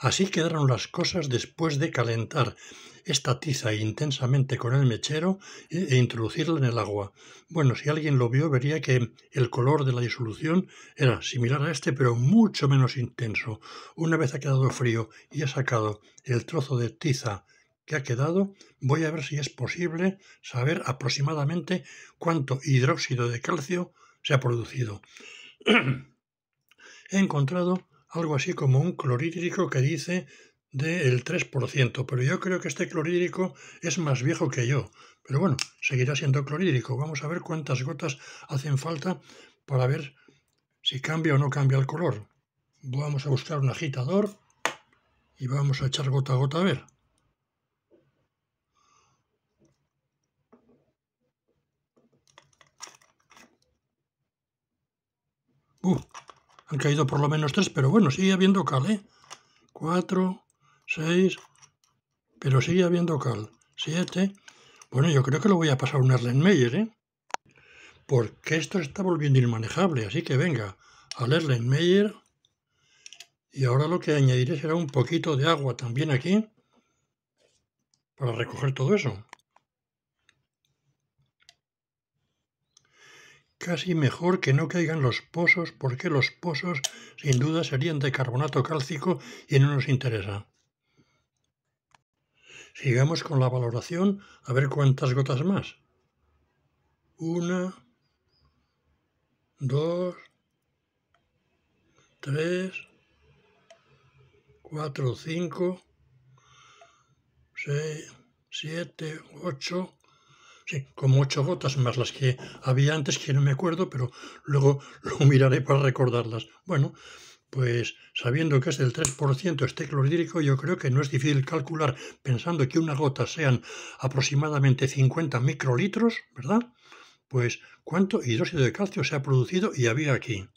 Así quedaron las cosas después de calentar esta tiza intensamente con el mechero e, e introducirla en el agua. Bueno, si alguien lo vio, vería que el color de la disolución era similar a este, pero mucho menos intenso. Una vez ha quedado frío y he sacado el trozo de tiza que ha quedado, voy a ver si es posible saber aproximadamente cuánto hidróxido de calcio se ha producido. He encontrado algo así como un clorhídrico que dice del 3%, pero yo creo que este clorhídrico es más viejo que yo. Pero bueno, seguirá siendo clorhídrico. Vamos a ver cuántas gotas hacen falta para ver si cambia o no cambia el color. Vamos a buscar un agitador y vamos a echar gota a gota a ver. Han caído por lo menos tres, pero bueno, sigue habiendo cal, ¿eh? Cuatro, seis, pero sigue habiendo cal. Siete. Bueno, yo creo que lo voy a pasar a un Erlenmeyer, ¿eh? Porque esto está volviendo inmanejable, así que venga, al Erlenmeyer. Y ahora lo que añadiré será un poquito de agua también aquí para recoger todo eso. casi mejor que no caigan los pozos porque los pozos sin duda serían de carbonato cálcico y no nos interesa. Sigamos con la valoración a ver cuántas gotas más. Una, dos, tres, cuatro, cinco, seis, siete, ocho, sí, como ocho gotas más las que había antes, que no me acuerdo, pero luego lo miraré para recordarlas. Bueno, pues sabiendo que es del 3% este clorhídrico, yo creo que no es difícil calcular, pensando que una gota sean aproximadamente 50 microlitros, ¿verdad? Pues cuánto hidróxido de calcio se ha producido y había aquí.